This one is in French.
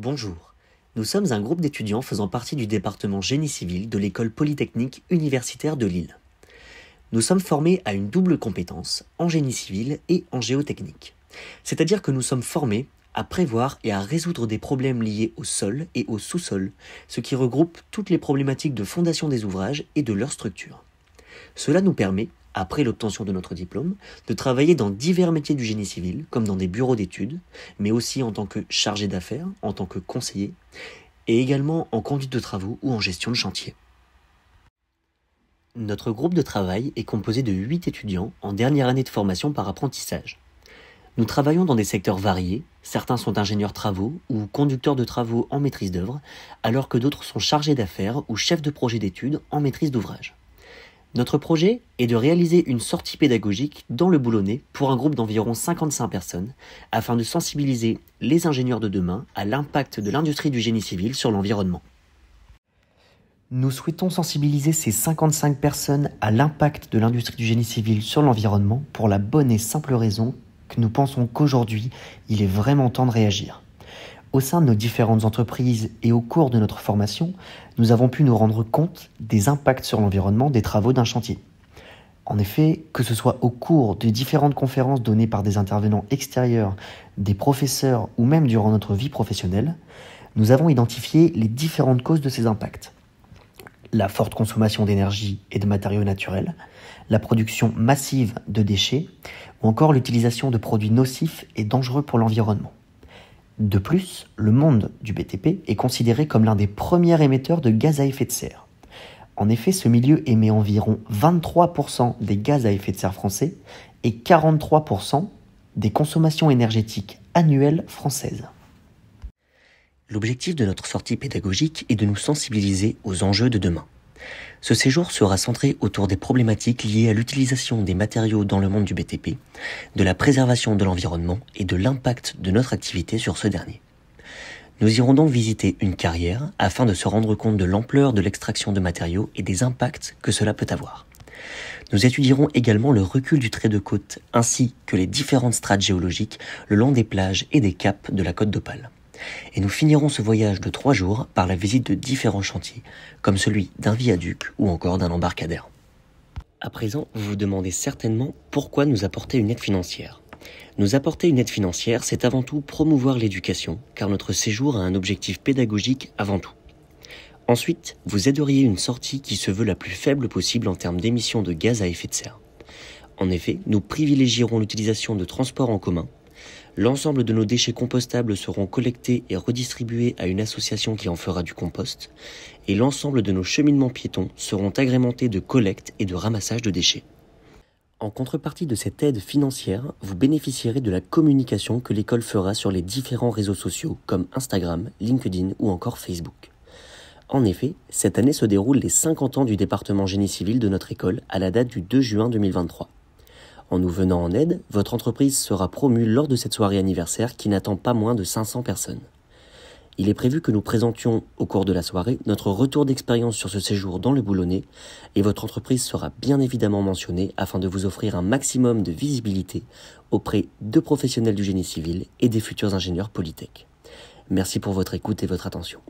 Bonjour, nous sommes un groupe d'étudiants faisant partie du département génie civil de l'école polytechnique universitaire de Lille. Nous sommes formés à une double compétence, en génie civil et en géotechnique. C'est-à-dire que nous sommes formés à prévoir et à résoudre des problèmes liés au sol et au sous-sol, ce qui regroupe toutes les problématiques de fondation des ouvrages et de leur structure. Cela nous permet après l'obtention de notre diplôme, de travailler dans divers métiers du génie civil, comme dans des bureaux d'études, mais aussi en tant que chargé d'affaires, en tant que conseiller, et également en conduite de travaux ou en gestion de chantier. Notre groupe de travail est composé de 8 étudiants en dernière année de formation par apprentissage. Nous travaillons dans des secteurs variés, certains sont ingénieurs travaux ou conducteurs de travaux en maîtrise d'œuvre, alors que d'autres sont chargés d'affaires ou chefs de projet d'études en maîtrise d'ouvrage. Notre projet est de réaliser une sortie pédagogique dans le Boulonnais pour un groupe d'environ 55 personnes afin de sensibiliser les ingénieurs de demain à l'impact de l'industrie du génie civil sur l'environnement. Nous souhaitons sensibiliser ces 55 personnes à l'impact de l'industrie du génie civil sur l'environnement pour la bonne et simple raison que nous pensons qu'aujourd'hui, il est vraiment temps de réagir. Au sein de nos différentes entreprises et au cours de notre formation, nous avons pu nous rendre compte des impacts sur l'environnement des travaux d'un chantier. En effet, que ce soit au cours de différentes conférences données par des intervenants extérieurs, des professeurs ou même durant notre vie professionnelle, nous avons identifié les différentes causes de ces impacts. La forte consommation d'énergie et de matériaux naturels, la production massive de déchets, ou encore l'utilisation de produits nocifs et dangereux pour l'environnement. De plus, le monde du BTP est considéré comme l'un des premiers émetteurs de gaz à effet de serre. En effet, ce milieu émet environ 23% des gaz à effet de serre français et 43% des consommations énergétiques annuelles françaises. L'objectif de notre sortie pédagogique est de nous sensibiliser aux enjeux de demain. Ce séjour sera centré autour des problématiques liées à l'utilisation des matériaux dans le monde du BTP, de la préservation de l'environnement et de l'impact de notre activité sur ce dernier. Nous irons donc visiter une carrière afin de se rendre compte de l'ampleur de l'extraction de matériaux et des impacts que cela peut avoir. Nous étudierons également le recul du trait de côte ainsi que les différentes strates géologiques le long des plages et des caps de la côte d'Opale. Et nous finirons ce voyage de trois jours par la visite de différents chantiers, comme celui d'un viaduc ou encore d'un embarcadère. À présent, vous vous demandez certainement pourquoi nous apporter une aide financière. Nous apporter une aide financière, c'est avant tout promouvoir l'éducation, car notre séjour a un objectif pédagogique avant tout. Ensuite, vous aideriez une sortie qui se veut la plus faible possible en termes d'émissions de gaz à effet de serre. En effet, nous privilégierons l'utilisation de transports en commun, L'ensemble de nos déchets compostables seront collectés et redistribués à une association qui en fera du compost, et l'ensemble de nos cheminements piétons seront agrémentés de collecte et de ramassage de déchets. En contrepartie de cette aide financière, vous bénéficierez de la communication que l'école fera sur les différents réseaux sociaux comme Instagram, LinkedIn ou encore Facebook. En effet, cette année se déroule les 50 ans du département génie civil de notre école à la date du 2 juin 2023. En nous venant en aide, votre entreprise sera promue lors de cette soirée anniversaire qui n'attend pas moins de 500 personnes. Il est prévu que nous présentions au cours de la soirée notre retour d'expérience sur ce séjour dans le Boulonnais et votre entreprise sera bien évidemment mentionnée afin de vous offrir un maximum de visibilité auprès de professionnels du génie civil et des futurs ingénieurs Polytech. Merci pour votre écoute et votre attention.